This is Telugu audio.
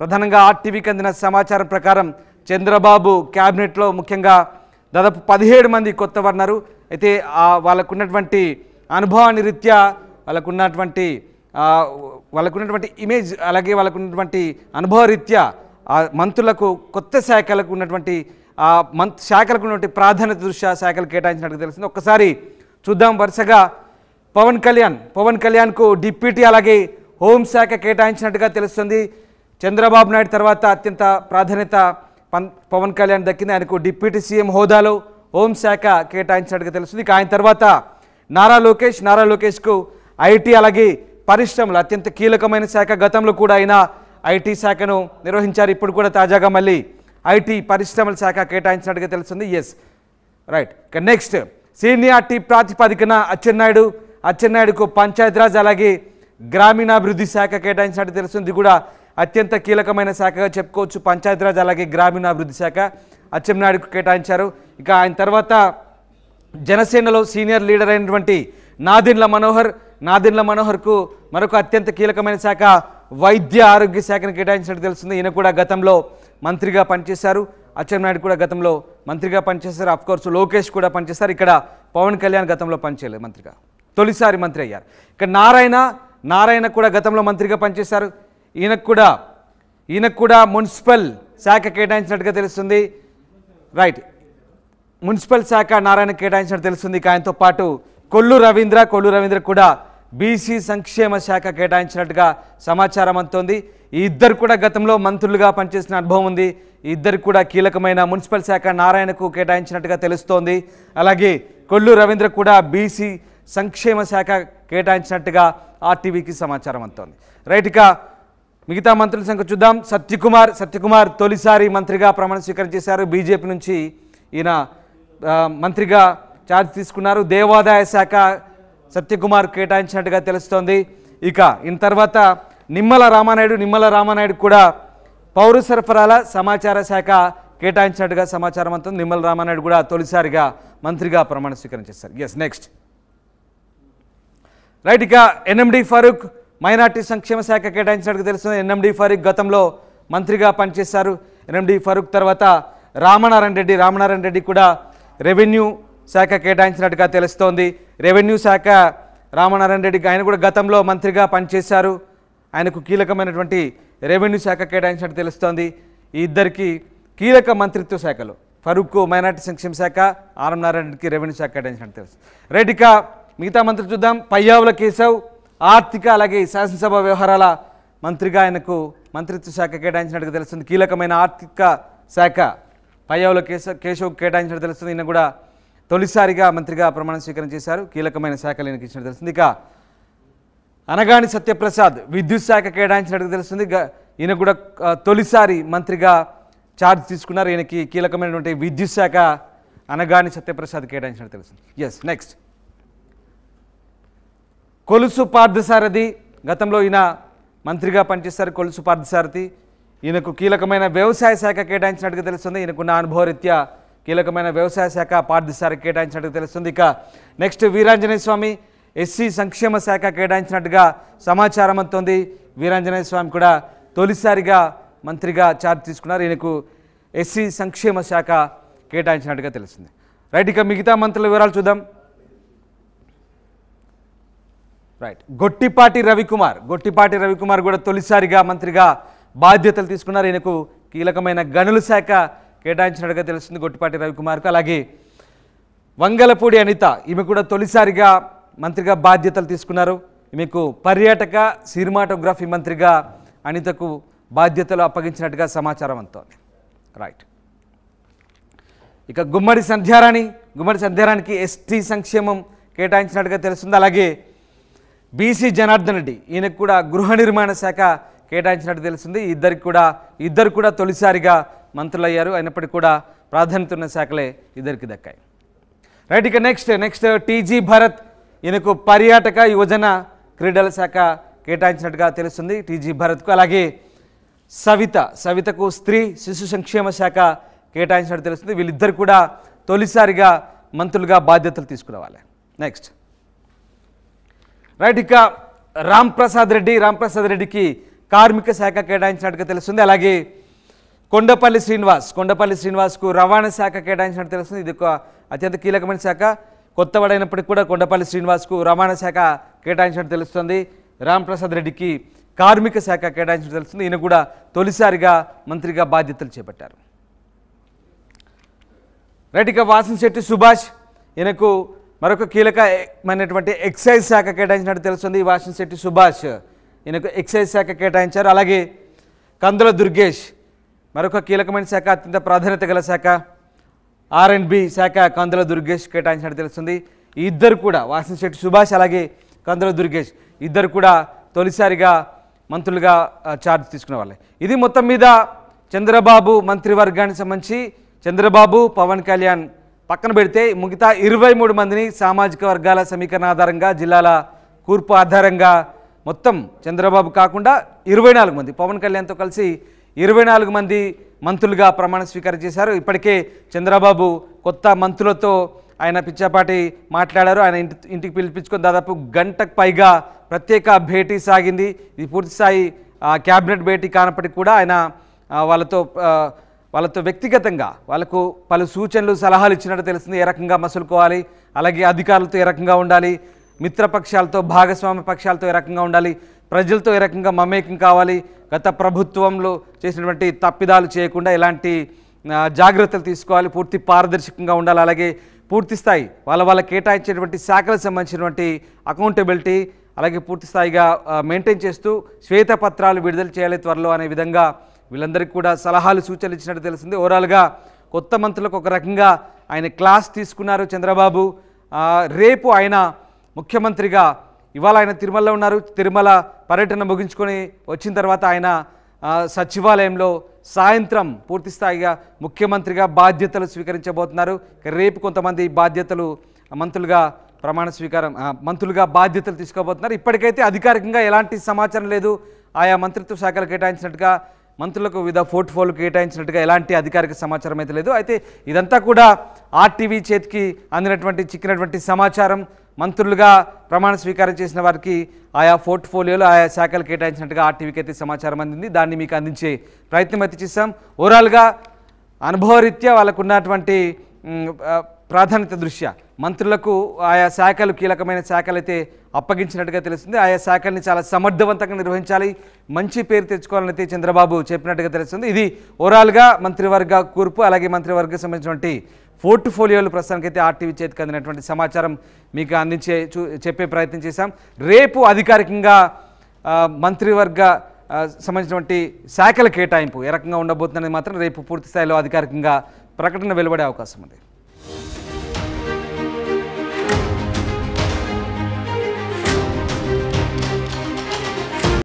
ప్రధానంగా ఆర్టీవీకి అందిన సమాచారం ప్రకారం చంద్రబాబు క్యాబినెట్లో ముఖ్యంగా దాదాపు పదిహేడు మంది కొత్త వర్ణరు అయితే వాళ్ళకున్నటువంటి అనుభవాన్ని రీత్యా వాళ్ళకున్నటువంటి వాళ్ళకున్నటువంటి ఇమేజ్ అలాగే వాళ్ళకున్నటువంటి అనుభవ రీత్యా మంత్రులకు కొత్త శాఖలకు ఉన్నటువంటి మంత్ శాఖలకు ఉన్నటువంటి ప్రాధాన్యత దృష్ట్యా శాఖలు కేటాయించినట్టు తెలిసింది ఒక్కసారి చూద్దాం వరుసగా పవన్ కళ్యాణ్ పవన్ కళ్యాణ్కు డిప్యూటీ అలాగే హోంశాఖ కేటాయించినట్టుగా తెలుస్తుంది చంద్రబాబు నాయుడు తర్వాత అత్యంత ప్రాధాన్యత పవన్ కళ్యాణ్ దక్కింది ఆయనకు డిప్యూటీ సీఎం హోదాలో హోంశాఖ కేటాయించినట్టుగా తెలుస్తుంది ఇక ఆయన తర్వాత నారా లోకేష్ నారా లోకేష్కు ఐటీ అలాగే పరిశ్రమలు అత్యంత కీలకమైన శాఖ గతంలో కూడా ఆయన ఐటీ శాఖను నిర్వహించారు ఇప్పుడు కూడా తాజాగా మళ్ళీ ఐటీ పరిశ్రమల శాఖ కేటాయించినట్టుగా తెలుస్తుంది ఎస్ రైట్ ఇక నెక్స్ట్ సీనియార్టీ ప్రాతిపదికన అచ్చెన్నాయుడు అచ్చెన్నాయుడుకు పంచాయతీరాజ్ అలాగే గ్రామీణాభివృద్ధి శాఖ కేటాయించినట్టు తెలుస్తుంది కూడా అత్యంత కీలకమైన శాఖగా చెప్పుకోవచ్చు పంచాయతీరాజ్ అలాగే గ్రామీణాభివృద్ధి శాఖ అచ్చెన్నాయుడుకు కేటాయించారు ఇక ఆయన తర్వాత జనసేనలో సీనియర్ లీడర్ అయినటువంటి నాదిన్ల మనోహర్ నాదిన్ల మనోహర్కు మరొక అత్యంత కీలకమైన శాఖ వైద్య ఆరోగ్య శాఖను కేటాయించినట్టు తెలుస్తుంది ఈయన కూడా గతంలో మంత్రిగా పనిచేశారు అచ్చెన్నాయుడు కూడా గతంలో మంత్రిగా పనిచేశారు కోర్స్ లోకేష్ కూడా పనిచేస్తారు ఇక్కడ పవన్ కళ్యాణ్ గతంలో పనిచేయలేదు మంత్రిగా తొలిసారి మంత్రి అయ్యారు ఇక్కడ నారాయణ నారాయణ కూడా గతంలో మంత్రిగా పనిచేశారు ఈయనకు కూడా ఈయనకు కూడా మున్సిపల్ శాఖ కేటాయించినట్టుగా తెలుస్తుంది రైట్ మున్సిపల్ శాఖ నారాయణ కేటాయించినట్టు తెలుస్తుంది ఆయనతో పాటు కొల్లు రవీంద్ర కొల్లు రవీంద్ర కూడా బీసీ సంక్షేమ శాఖ కేటాయించినట్టుగా సమాచారం అందుతోంది ఈ ఇద్దరు కూడా గతంలో మంత్రులుగా పనిచేసిన అనుభవం ఉంది ఈ ఇద్దరు కూడా కీలకమైన మున్సిపల్ శాఖ నారాయణకు కేటాయించినట్టుగా తెలుస్తోంది అలాగే కొల్లు రవీంద్ర కూడా బీసీ సంక్షేమ శాఖ కేటాయించినట్టుగా ఆర్టీవీకి సమాచారం అందుతోంది రైట్ ఇక మిగతా మంత్రుల సంఖ్య చూద్దాం సత్యకుమార్ సత్యకుమార్ తొలిసారి మంత్రిగా ప్రమాణ స్వీకారం చేశారు బీజేపీ నుంచి ఈయన మంత్రిగా ఛార్జ్ తీసుకున్నారు దేవాదాయ శాఖ సత్యకుమార్ కేటాయించినట్టుగా తెలుస్తోంది ఇక ఇన్ తర్వాత నిమ్మల రామానాయుడు నిమ్మల రామానాయుడు కూడా పౌర సరఫరాల సమాచార శాఖ కేటాయించినట్టుగా సమాచారం అంతా నిమ్మల రామానాయుడు కూడా తొలిసారిగా మంత్రిగా ప్రమాణ స్వీకారం చేశారు ఎస్ నెక్స్ట్ రైట్ ఇక ఎన్ఎండి ఫారూక్ మైనార్టీ సంక్షేమ శాఖ కేటాయించినట్టు తెలుస్తుంది ఎన్ఎండి ఫరూక్ గతంలో మంత్రిగా పనిచేశారు ఎన్ఎండి ఫరూక్ తర్వాత రామనారాయణ రెడ్డి రామనారాయణ రెడ్డి కూడా రెవెన్యూ శాఖ కేటాయించినట్టుగా తెలుస్తోంది రెవెన్యూ శాఖ రామనారాయణ రెడ్డికి ఆయన కూడా గతంలో మంత్రిగా పనిచేశారు ఆయనకు కీలకమైనటువంటి రెవెన్యూ శాఖ కేటాయించినట్టు తెలుస్తోంది ఈ ఇద్దరికి కీలక మంత్రిత్వ శాఖలు ఫరూక్ మైనార్టీ సంక్షేమ శాఖ నారాయణ రెడ్డికి రెవెన్యూ శాఖ కేటాయించినట్టు తెలుస్తుంది రెడ్డిక మిగతా మంత్రి చూద్దాం పయ్యావుల కేశవ్ ఆర్థిక అలాగే శాసనసభ వ్యవహారాల మంత్రిగా ఆయనకు మంత్రిత్వ శాఖ కేటాయించినట్టుగా తెలుస్తుంది కీలకమైన ఆర్థిక శాఖ పయ్యావుల కేశ కేశవ్ కేటాయించినట్టు తెలుస్తుంది ఈయన కూడా తొలిసారిగా మంత్రిగా ప్రమాణ స్వీకారం చేశారు కీలకమైన శాఖలు ఈయనకి ఇచ్చినట్టు తెలుస్తుంది ఇక అనగాని సత్యప్రసాద్ విద్యుత్ శాఖ కేటాయించినట్టు తెలుస్తుంది ఈయన కూడా తొలిసారి మంత్రిగా ఛార్జ్ తీసుకున్నారు ఈయనకి కీలకమైనటువంటి విద్యుత్ శాఖ అనగాని సత్యప్రసాద్ కేటాయించినట్టు తెలుస్తుంది ఎస్ నెక్స్ట్ కొలుసు పార్థసారథి గతంలో ఈయన మంత్రిగా పనిచేస్తారు కొలుసు పార్థసారథి ఈయనకు కీలకమైన వ్యవసాయ శాఖ కేటాయించినట్టుగా తెలుస్తుంది ఈయనకున్న అనుభవరీత్యా కీలకమైన వ్యవసాయ శాఖ పార్థసారథి కేటాయించినట్టుగా తెలుస్తుంది ఇక నెక్స్ట్ వీరాంజనేయ స్వామి ఎస్సీ సంక్షేమ శాఖ కేటాయించినట్టుగా సమాచారం అందుతుంది వీరాంజనేయ స్వామి కూడా తొలిసారిగా మంత్రిగా చార్జ్ తీసుకున్నారు ఈయనకు ఎస్సీ సంక్షేమ శాఖ కేటాయించినట్టుగా తెలిసింది రైట్ ఇక మిగతా మంత్రుల వివరాలు చూద్దాం రైట్ గొట్టిపాటి రవికుమార్ గొట్టిపాటి రవికుమార్ కూడా తొలిసారిగా మంత్రిగా బాధ్యతలు తీసుకున్నారు ఈయనకు కీలకమైన గనుల శాఖ కేటాయించినట్టుగా తెలుస్తుంది గొట్టిపాటి రవికుమార్కు అలాగే వంగలపూడి అనిత ఈమె కూడా తొలిసారిగా మంత్రిగా బాధ్యతలు తీసుకున్నారు ఈమెకు పర్యాటక సినిమాటోగ్రఫీ మంత్రిగా అనితకు బాధ్యతలు అప్పగించినట్టుగా సమాచారం అందుతోంది రైట్ ఇక గుమ్మడి సంధ్యారాణి గుమ్మడి సంధ్యారానికి ఎస్టీ సంక్షేమం కేటాయించినట్టుగా తెలుస్తుంది అలాగే బీసీ జనార్దన్ రెడ్డి ఈయనకు కూడా గృహ నిర్మాణ శాఖ కేటాయించినట్టు తెలిసింది ఇద్దరికి కూడా ఇద్దరు కూడా తొలిసారిగా మంత్రులయ్యారు అయినప్పటికీ కూడా ప్రాధాన్యత ఉన్న శాఖలే ఇద్దరికి దక్కాయి రైట్ ఇక నెక్స్ట్ నెక్స్ట్ టీజీ భరత్ ఈయనకు పర్యాటక యువజన క్రీడల శాఖ కేటాయించినట్టుగా తెలుస్తుంది టీజీ భరత్కు అలాగే సవిత సవితకు స్త్రీ శిశు సంక్షేమ శాఖ కేటాయించినట్టు తెలుస్తుంది వీళ్ళిద్దరు కూడా తొలిసారిగా మంత్రులుగా బాధ్యతలు తీసుకురావాలి నెక్స్ట్ రైట్ ఇక రామ్ ప్రసాద్ రెడ్డి రామ్ ప్రసాద్ రెడ్డికి కార్మిక శాఖ కేటాయించినట్టుగా తెలుస్తుంది అలాగే కొండపల్లి శ్రీనివాస్ కొండపల్లి శ్రీనివాస్కు రవాణా శాఖ కేటాయించినట్టు తెలుస్తుంది ఇది ఒక అత్యంత కీలకమైన శాఖ కొత్తవాడైనప్పటికీ కూడా కొండపల్లి శ్రీనివాస్కు రవాణా శాఖ కేటాయించినట్టు తెలుస్తుంది రాంప్రసాద్ రెడ్డికి కార్మిక శాఖ కేటాయించినట్టు తెలుస్తుంది ఈయన కూడా తొలిసారిగా మంత్రిగా బాధ్యతలు చేపట్టారు రైట్ ఇక వాసన్ శెట్టి సుభాష్ ఈయనకు మరొక కీలకమైనటువంటి ఎక్సైజ్ శాఖ కేటాయించినట్టు తెలుస్తుంది వాషన్ శెట్టి సుభాష్ ఈయనకు ఎక్సైజ్ శాఖ కేటాయించారు అలాగే కందుల దుర్గేష్ మరొక కీలకమైన శాఖ అత్యంత ప్రాధాన్యత గల శాఖ ఆర్ అండ్ బి శాఖ కందుల దుర్గేష్ కేటాయించినట్టు తెలుస్తుంది ఇద్దరు కూడా వాసన శెట్టి సుభాష్ అలాగే కందుల దుర్గేష్ ఇద్దరు కూడా తొలిసారిగా మంత్రులుగా ఛార్జ్ తీసుకునే వాళ్ళే ఇది మొత్తం మీద చంద్రబాబు మంత్రివర్గానికి సంబంధించి చంద్రబాబు పవన్ కళ్యాణ్ పక్కన పెడితే మిగతా ఇరవై మూడు మందిని సామాజిక వర్గాల సమీకరణ ఆధారంగా జిల్లాల కూర్పు ఆధారంగా మొత్తం చంద్రబాబు కాకుండా ఇరవై నాలుగు మంది పవన్ కళ్యాణ్తో కలిసి ఇరవై నాలుగు మంది మంత్రులుగా ప్రమాణ స్వీకారం చేశారు ఇప్పటికే చంద్రబాబు కొత్త మంత్రులతో ఆయన పిచ్చాపాటి మాట్లాడారు ఆయన ఇంటి ఇంటికి పిలిపించుకొని దాదాపు గంటకు పైగా ప్రత్యేక భేటీ సాగింది ఇది పూర్తిస్థాయి క్యాబినెట్ భేటీ కానప్పటికీ కూడా ఆయన వాళ్ళతో వాళ్ళతో వ్యక్తిగతంగా వాళ్ళకు పలు సూచనలు సలహాలు ఇచ్చినట్టు తెలిసింది ఏ రకంగా మసులుకోవాలి అలాగే అధికారులతో ఏ రకంగా ఉండాలి మిత్రపక్షాలతో భాగస్వామ్య పక్షాలతో ఏ రకంగా ఉండాలి ప్రజలతో ఏ రకంగా మమేకం కావాలి గత ప్రభుత్వంలో చేసినటువంటి తప్పిదాలు చేయకుండా ఎలాంటి జాగ్రత్తలు తీసుకోవాలి పూర్తి పారదర్శకంగా ఉండాలి అలాగే పూర్తి స్థాయి వాళ్ళ వాళ్ళ కేటాయించేటువంటి శాఖలకు సంబంధించినటువంటి అకౌంటబిలిటీ అలాగే పూర్తి స్థాయిగా మెయింటైన్ చేస్తూ శ్వేతపత్రాలు విడుదల చేయాలి త్వరలో అనే విధంగా వీళ్ళందరికీ కూడా సలహాలు సూచనలు ఇచ్చినట్టు తెలిసింది ఓవరాల్గా కొత్త మంత్రులకు ఒక రకంగా ఆయన క్లాస్ తీసుకున్నారు చంద్రబాబు రేపు ఆయన ముఖ్యమంత్రిగా ఇవాళ ఆయన తిరుమలలో ఉన్నారు తిరుమల పర్యటన ముగించుకొని వచ్చిన తర్వాత ఆయన సచివాలయంలో సాయంత్రం పూర్తిస్థాయిగా ముఖ్యమంత్రిగా బాధ్యతలు స్వీకరించబోతున్నారు రేపు కొంతమంది బాధ్యతలు మంత్రులుగా ప్రమాణ స్వీకారం మంత్రులుగా బాధ్యతలు తీసుకోబోతున్నారు ఇప్పటికైతే అధికారికంగా ఎలాంటి సమాచారం లేదు ఆయా మంత్రిత్వ శాఖలు కేటాయించినట్టుగా మంత్రులకు వివిధ పోర్ట్ఫోలియో కేటాయించినట్టుగా ఎలాంటి అధికారిక సమాచారం అయితే లేదు అయితే ఇదంతా కూడా ఆర్టీవీ చేతికి అందినటువంటి చిక్కినటువంటి సమాచారం మంత్రులుగా ప్రమాణ స్వీకారం చేసిన వారికి ఆయా పోర్ట్ఫోలియోలు ఆయా శాఖలు కేటాయించినట్టుగా ఆర్టీవీకి అయితే సమాచారం అందింది దాన్ని మీకు అందించే ప్రయత్నం అయితే చేశాం ఓవరాల్గా అనుభవరీత్యా వాళ్ళకున్నటువంటి ప్రాధాన్యత దృష్ట్యా మంత్రులకు ఆయా శాఖలు కీలకమైన శాఖలైతే అప్పగించినట్టుగా తెలుస్తుంది ఆయా శాఖల్ని చాలా సమర్థవంతంగా నిర్వహించాలి మంచి పేరు తెచ్చుకోవాలని చంద్రబాబు చెప్పినట్టుగా తెలుస్తుంది ఇది ఓవరాల్గా మంత్రివర్గ కూర్పు అలాగే మంత్రివర్గకు సంబంధించినటువంటి పోర్ట్ఫోలియోలు ప్రస్తుతానికైతే ఆర్టీవీ చేతికి అందినటువంటి సమాచారం మీకు అందించే చెప్పే ప్రయత్నం చేశాం రేపు అధికారికంగా మంత్రివర్గ సంబంధించినటువంటి శాఖల కేటాయింపు ఏ రకంగా ఉండబోతుందనేది మాత్రం రేపు పూర్తిస్థాయిలో అధికారికంగా ప్రకటన వెలువడే అవకాశం ఉంది